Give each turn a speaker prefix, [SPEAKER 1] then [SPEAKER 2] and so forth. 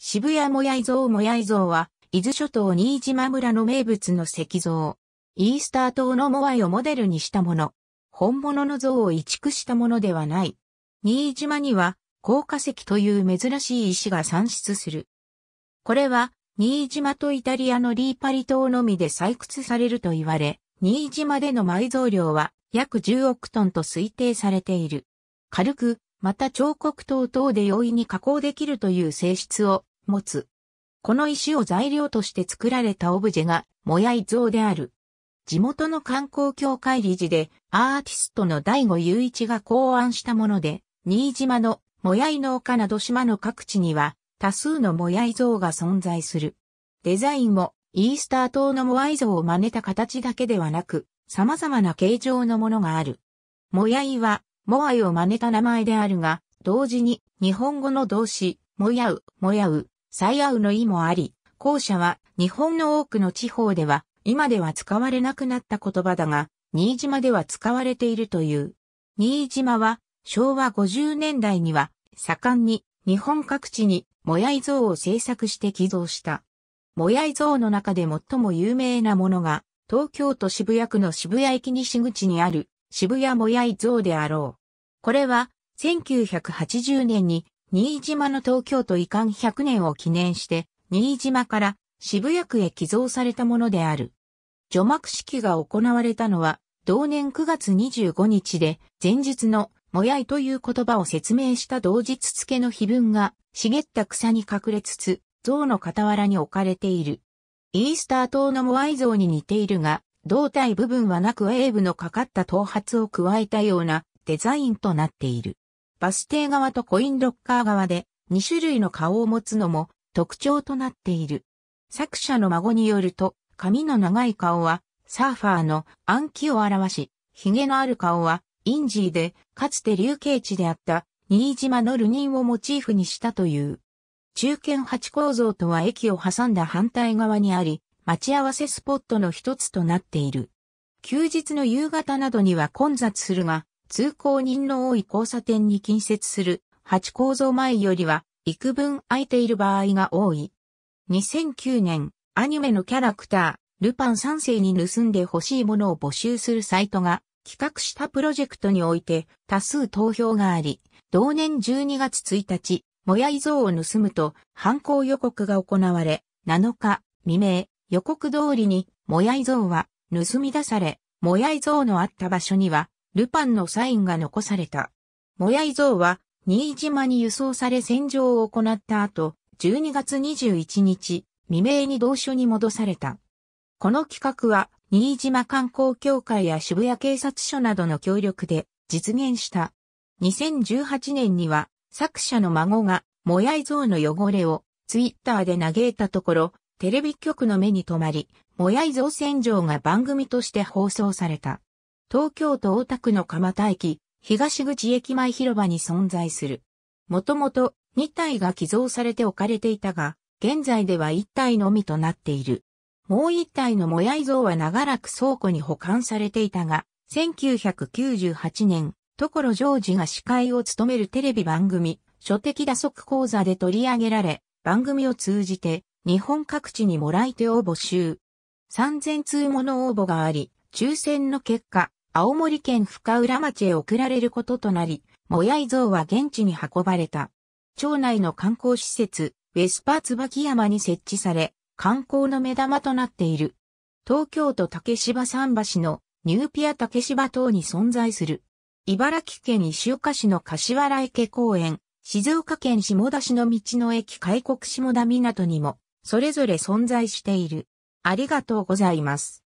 [SPEAKER 1] 渋谷もやい像もやい像は、伊豆諸島新島村の名物の石像。イースター島のモアイをモデルにしたもの。本物の像を移築したものではない。新島には、高化石という珍しい石が産出する。これは、新島とイタリアのリーパリ島のみで採掘されると言われ、新島での埋蔵量は約10億トンと推定されている。軽く、また彫刻刀等で容易に加工できるという性質を持つ。この石を材料として作られたオブジェが、もやい像である。地元の観光協会理事で、アーティストの大悟雄一が考案したもので、新島のもやい農家など島の各地には、多数のもやい像が存在する。デザインも、イースター島のモアイ像を真似た形だけではなく、様々な形状のものがある。もやいは、モアイを真似た名前であるが、同時に、日本語の動詞、もやう、もやう最合うの意もあり、後者は日本の多くの地方では今では使われなくなった言葉だが、新島では使われているという。新島は昭和50年代には盛んに日本各地にモヤイ像を制作して寄贈した。モヤイ像の中で最も有名なものが東京都渋谷区の渋谷駅西口にある渋谷モヤイ像であろう。これは1980年に新島の東京都遺憾100年を記念して、新島から渋谷区へ寄贈されたものである。除幕式が行われたのは、同年9月25日で、前日のもやいという言葉を説明した同日付の碑文が、茂った草に隠れつつ、像の傍らに置かれている。イースター島のモアイ像に似ているが、胴体部分はなくウェーブのかかった頭髪を加えたようなデザインとなっている。バス停側とコインロッカー側で2種類の顔を持つのも特徴となっている。作者の孫によると、髪の長い顔はサーファーの暗記を表し、髭のある顔はインジーで、かつて流刑地であった新島の流人をモチーフにしたという。中堅八構造とは駅を挟んだ反対側にあり、待ち合わせスポットの一つとなっている。休日の夕方などには混雑するが、通行人の多い交差点に近接する8構造前よりは幾分空いている場合が多い。2009年、アニメのキャラクター、ルパン3世に盗んで欲しいものを募集するサイトが企画したプロジェクトにおいて多数投票があり、同年12月1日、もやい像を盗むと犯行予告が行われ、7日未明、予告通りにもやい像は盗み出され、もやい像のあった場所にはルパンのサインが残された。モヤイ像は、新島に輸送され戦場を行った後、12月21日、未明に同所に戻された。この企画は、新島観光協会や渋谷警察署などの協力で実現した。2018年には、作者の孫が、もやい像の汚れを、ツイッターで嘆いたところ、テレビ局の目に留まり、もやい像洗浄が番組として放送された。東京都大田区の蒲田駅、東口駅前広場に存在する。もともと2体が寄贈されて置かれていたが、現在では1体のみとなっている。もう1体の模やい像は長らく倉庫に保管されていたが、1998年、所ジョージが司会を務めるテレビ番組、書的打足講座で取り上げられ、番組を通じて、日本各地にもらい手を募集。3000通もの応募があり、抽選の結果、青森県深浦町へ送られることとなり、もやい像は現地に運ばれた。町内の観光施設、ウェスパー椿山に設置され、観光の目玉となっている。東京都竹芝桟橋のニューピア竹芝島に存在する。茨城県石岡市の柏原池公園、静岡県下田市の道の駅開国下田港にも、それぞれ存在している。ありがとうございます。